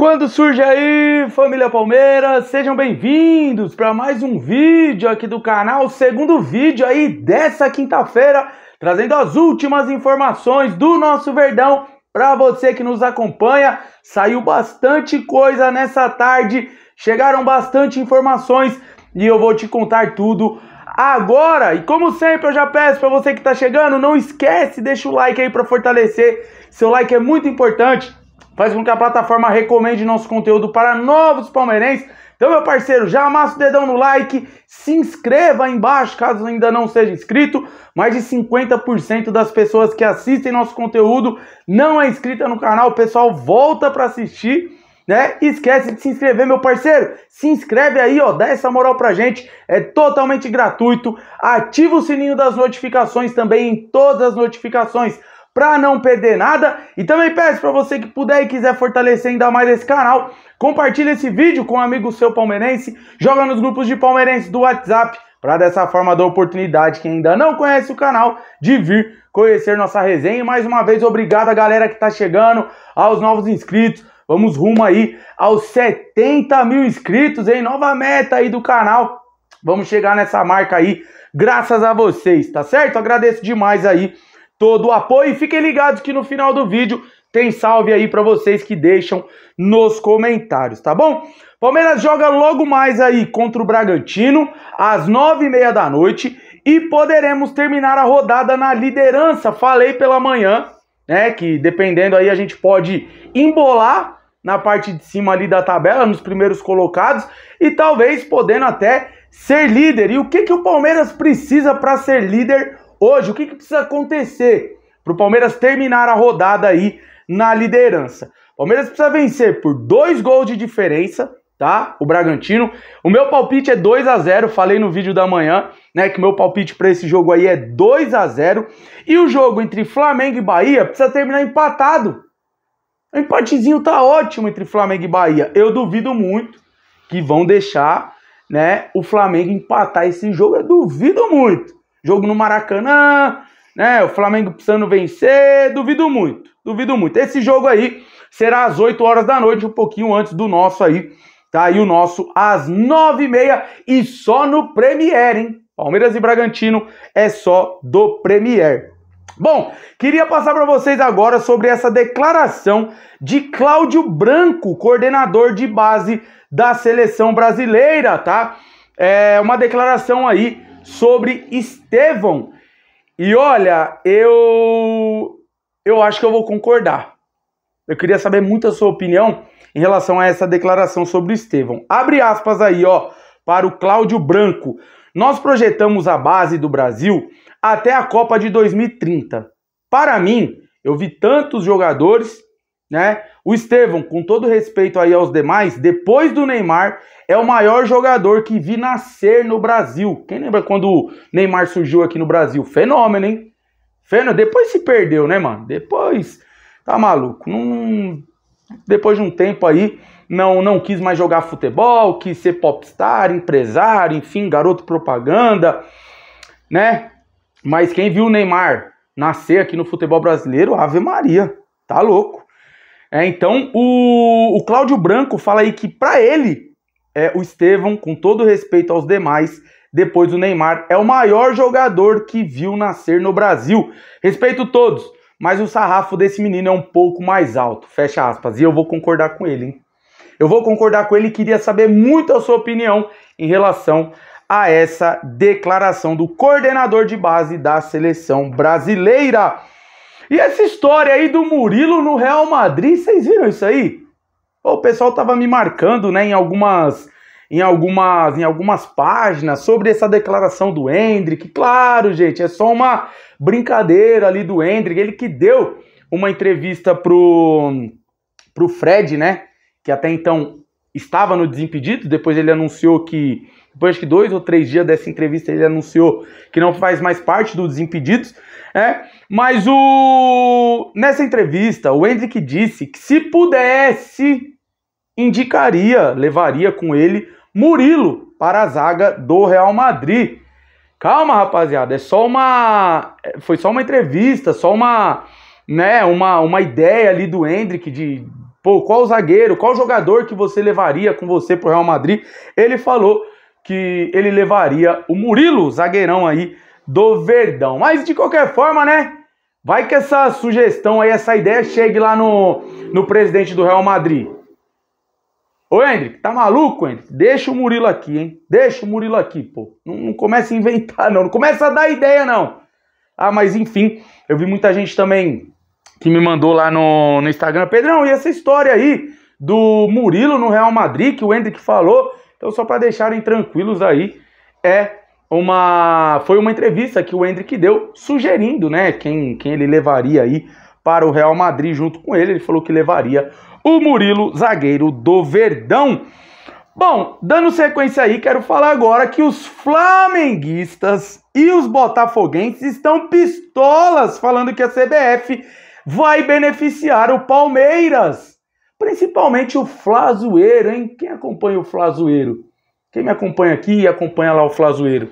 Quando surge aí, família Palmeiras, sejam bem-vindos para mais um vídeo aqui do canal, segundo vídeo aí dessa quinta-feira, trazendo as últimas informações do nosso Verdão para você que nos acompanha. Saiu bastante coisa nessa tarde, chegaram bastante informações e eu vou te contar tudo agora. E como sempre, eu já peço para você que está chegando, não esquece, deixa o like aí para fortalecer. Seu like é muito importante faz com que a plataforma recomende nosso conteúdo para novos palmeirenses. Então, meu parceiro, já amassa o dedão no like, se inscreva aí embaixo caso ainda não seja inscrito. Mais de 50% das pessoas que assistem nosso conteúdo não é inscrita no canal. O pessoal volta para assistir né? Esquece de se inscrever, meu parceiro. Se inscreve aí, ó, dá essa moral pra gente. É totalmente gratuito. Ativa o sininho das notificações também em todas as notificações para não perder nada. E também peço para você que puder e quiser fortalecer ainda mais esse canal, compartilhe esse vídeo com um amigo seu palmeirense, joga nos grupos de palmeirenses do WhatsApp, para dessa forma dar oportunidade quem ainda não conhece o canal de vir conhecer nossa resenha. E mais uma vez, obrigado a galera que está chegando, aos novos inscritos. Vamos rumo aí aos 70 mil inscritos, hein? Nova meta aí do canal. Vamos chegar nessa marca aí, graças a vocês, tá certo? Agradeço demais aí todo o apoio. E fiquem ligados que no final do vídeo tem salve aí para vocês que deixam nos comentários, tá bom? Palmeiras joga logo mais aí contra o Bragantino às nove e meia da noite e poderemos terminar a rodada na liderança. Falei pela manhã, né? Que dependendo aí a gente pode embolar na parte de cima ali da tabela, nos primeiros colocados e talvez podendo até ser líder. E o que que o Palmeiras precisa para ser líder? Hoje, o que, que precisa acontecer para o Palmeiras terminar a rodada aí na liderança? Palmeiras precisa vencer por dois gols de diferença, tá? O Bragantino. O meu palpite é 2 a 0 falei no vídeo da manhã, né? Que meu palpite para esse jogo aí é 2 a 0 E o jogo entre Flamengo e Bahia precisa terminar empatado. O empatezinho tá ótimo entre Flamengo e Bahia. Eu duvido muito que vão deixar né, o Flamengo empatar esse jogo. Eu duvido muito. Jogo no Maracanã, né? O Flamengo precisando vencer, duvido muito, duvido muito. Esse jogo aí será às 8 horas da noite, um pouquinho antes do nosso aí. Tá E o nosso às 9h30 e só no Premier, hein? Palmeiras e Bragantino é só do Premier. Bom, queria passar para vocês agora sobre essa declaração de Cláudio Branco, coordenador de base da seleção brasileira, tá? É uma declaração aí sobre Estevão. E olha, eu eu acho que eu vou concordar. Eu queria saber muito a sua opinião em relação a essa declaração sobre Estevão. Abre aspas aí, ó, para o Cláudio Branco. Nós projetamos a base do Brasil até a Copa de 2030. Para mim, eu vi tantos jogadores né? O Estevão, com todo respeito aí aos demais, depois do Neymar, é o maior jogador que vi nascer no Brasil. Quem lembra quando o Neymar surgiu aqui no Brasil? Fenômeno, hein? Fenômeno. Depois se perdeu, né, mano? Depois, tá maluco. Depois de um tempo aí, não, não quis mais jogar futebol, quis ser popstar, empresário, enfim, garoto propaganda, né? Mas quem viu o Neymar nascer aqui no futebol brasileiro, Ave Maria, tá louco. É, então, o, o Cláudio Branco fala aí que, para ele, é, o Estevão, com todo respeito aos demais, depois do Neymar, é o maior jogador que viu nascer no Brasil. Respeito todos, mas o sarrafo desse menino é um pouco mais alto. Fecha aspas. E eu vou concordar com ele, hein? Eu vou concordar com ele e queria saber muito a sua opinião em relação a essa declaração do coordenador de base da seleção brasileira. E essa história aí do Murilo no Real Madrid, vocês viram isso aí? O pessoal tava me marcando, né, em algumas em algumas em algumas páginas sobre essa declaração do Hendrick. Claro, gente, é só uma brincadeira ali do Hendrick, ele que deu uma entrevista pro pro Fred, né, que até então estava no Desimpedido, depois ele anunciou que, depois que dois ou três dias dessa entrevista, ele anunciou que não faz mais parte do Desimpedidos, né? Mas o nessa entrevista, o Hendrick disse que se pudesse, indicaria, levaria com ele Murilo para a zaga do Real Madrid. Calma, rapaziada, é só uma foi só uma entrevista, só uma, né, uma, uma ideia ali do Hendrick de Pô, qual zagueiro, qual jogador que você levaria com você pro Real Madrid? Ele falou que ele levaria o Murilo, zagueirão aí do Verdão. Mas de qualquer forma, né? Vai que essa sugestão aí, essa ideia chegue lá no, no presidente do Real Madrid. Ô Hendrick, tá maluco, Hendrick? Deixa o Murilo aqui, hein? Deixa o Murilo aqui, pô. Não, não começa a inventar, não. Não começa a dar ideia, não. Ah, mas enfim, eu vi muita gente também que me mandou lá no, no Instagram, Pedrão, e essa história aí do Murilo no Real Madrid, que o Hendrick falou, então só para deixarem tranquilos aí, é uma foi uma entrevista que o Hendrick deu sugerindo, né, quem, quem ele levaria aí para o Real Madrid junto com ele. Ele falou que levaria o Murilo, zagueiro do Verdão. Bom, dando sequência aí, quero falar agora que os flamenguistas e os botafoguenses estão pistolas falando que a CBF vai beneficiar o Palmeiras, principalmente o Flazoeiro, hein? Quem acompanha o Flazoeiro? Quem me acompanha aqui e acompanha lá o Flazoeiro?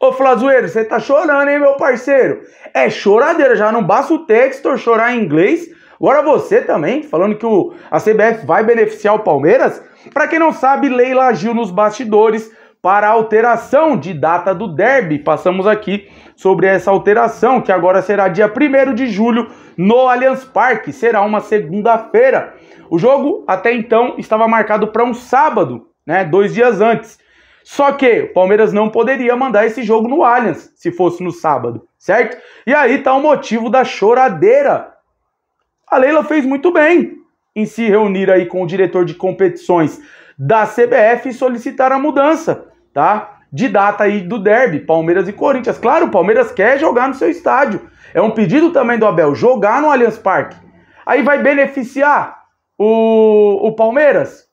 Ô Flazoeiro, você tá chorando, hein, meu parceiro? É choradeira, já não basta o Textor chorar em inglês. Agora você também, falando que o, a CBF vai beneficiar o Palmeiras. Para quem não sabe, Leila agiu nos bastidores para a alteração de data do derby. Passamos aqui sobre essa alteração, que agora será dia 1 de julho no Allianz Parque, será uma segunda-feira. O jogo até então estava marcado para um sábado, né, dois dias antes. Só que o Palmeiras não poderia mandar esse jogo no Allianz se fosse no sábado, certo? E aí tá o motivo da choradeira. A Leila fez muito bem em se reunir aí com o diretor de competições da CBF e solicitar a mudança tá? De data aí do derby, Palmeiras e Corinthians. Claro, o Palmeiras quer jogar no seu estádio. É um pedido também do Abel, jogar no Allianz Parque. Aí vai beneficiar o, o Palmeiras?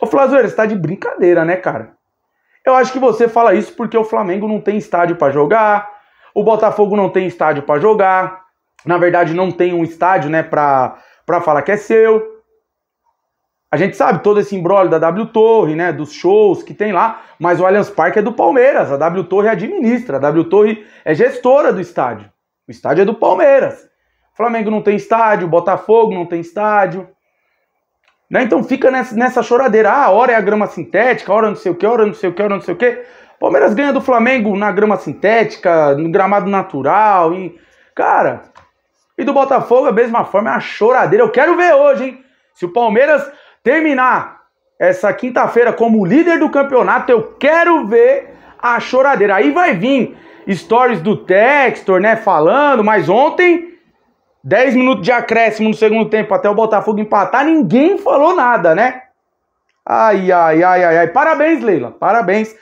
Ô Flazoeira, você tá de brincadeira, né, cara? Eu acho que você fala isso porque o Flamengo não tem estádio para jogar, o Botafogo não tem estádio para jogar, na verdade não tem um estádio, né, pra, pra falar que é seu. A gente sabe todo esse embrólio da W Torre, né, dos shows que tem lá, mas o Allianz Parque é do Palmeiras, a W Torre administra, a W Torre é gestora do estádio. O estádio é do Palmeiras. O Flamengo não tem estádio, Botafogo não tem estádio. Né? Então fica nessa, nessa choradeira. Ah, hora é a grama sintética, hora não sei o que, hora não sei o que, hora não sei o que. Palmeiras ganha do Flamengo na grama sintética, no gramado natural. E, cara, e do Botafogo, a mesma forma, é uma choradeira. Eu quero ver hoje, hein? Se o Palmeiras terminar essa quinta-feira como líder do campeonato, eu quero ver a choradeira. Aí vai vir stories do Textor, né, falando, mas ontem 10 minutos de acréscimo no segundo tempo até o Botafogo empatar, ninguém falou nada, né? Ai, ai, ai, ai, ai. Parabéns, Leila. Parabéns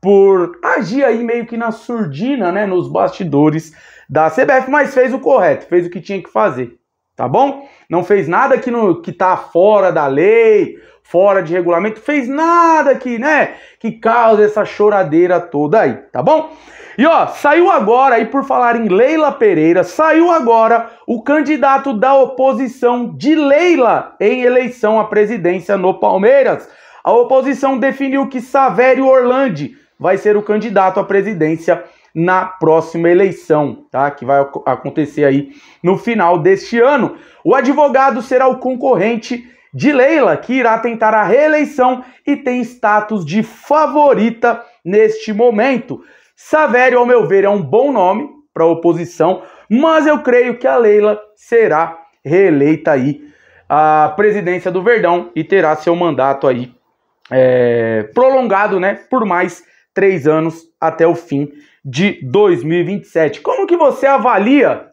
por agir aí meio que na surdina, né? Nos bastidores da CBF, mas fez o correto, fez o que tinha que fazer tá bom? Não fez nada que, no, que tá fora da lei, fora de regulamento, fez nada que, né, que causa essa choradeira toda aí, tá bom? E ó, saiu agora, aí por falar em Leila Pereira, saiu agora o candidato da oposição de Leila em eleição à presidência no Palmeiras. A oposição definiu que Savério Orlandi vai ser o candidato à presidência na próxima eleição, tá? Que vai acontecer aí no final deste ano. O advogado será o concorrente de Leila, que irá tentar a reeleição e tem status de favorita neste momento. Savério, ao meu ver, é um bom nome para a oposição, mas eu creio que a Leila será reeleita aí à presidência do Verdão e terá seu mandato aí é, prolongado, né, por mais três anos até o fim de 2027. Como que você avalia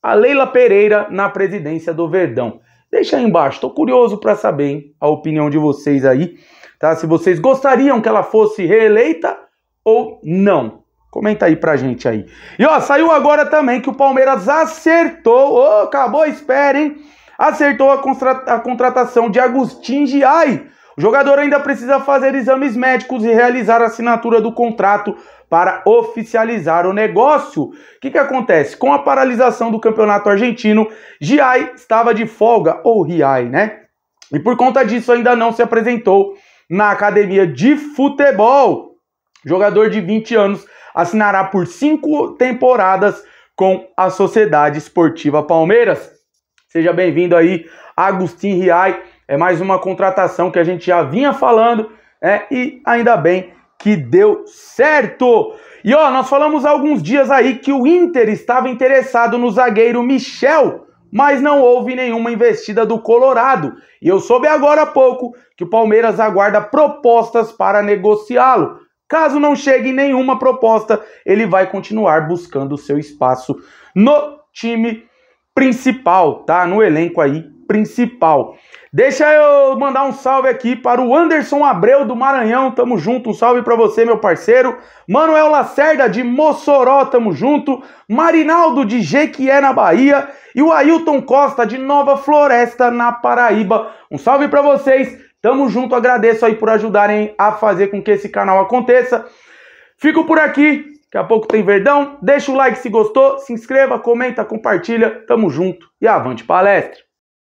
a Leila Pereira na presidência do Verdão? Deixa aí embaixo, estou curioso para saber hein, a opinião de vocês aí, tá? Se vocês gostariam que ela fosse reeleita ou não. Comenta aí pra gente aí. E ó, saiu agora também que o Palmeiras acertou, oh, acabou, Espere, hein? Acertou a, contra a contratação de Agustin Giai o jogador ainda precisa fazer exames médicos e realizar a assinatura do contrato para oficializar o negócio. O que, que acontece? Com a paralisação do campeonato argentino, Giai estava de folga, ou Riai, né? E por conta disso ainda não se apresentou na academia de futebol. Jogador de 20 anos assinará por cinco temporadas com a Sociedade Esportiva Palmeiras. Seja bem-vindo aí, Agustin Riai é mais uma contratação que a gente já vinha falando, né? E ainda bem que deu certo. E ó, nós falamos há alguns dias aí que o Inter estava interessado no zagueiro Michel, mas não houve nenhuma investida do Colorado. E eu soube agora há pouco que o Palmeiras aguarda propostas para negociá-lo. Caso não chegue nenhuma proposta, ele vai continuar buscando seu espaço no time principal, tá? No elenco aí principal. Deixa eu mandar um salve aqui para o Anderson Abreu do Maranhão, tamo junto, um salve para você, meu parceiro. Manuel Lacerda de Mossoró, tamo junto. Marinaldo de Jequié na Bahia e o Ailton Costa de Nova Floresta na Paraíba. Um salve para vocês. Tamo junto, agradeço aí por ajudarem a fazer com que esse canal aconteça. Fico por aqui, daqui a pouco tem verdão. Deixa o like se gostou, se inscreva, comenta, compartilha. Tamo junto e avante palestra.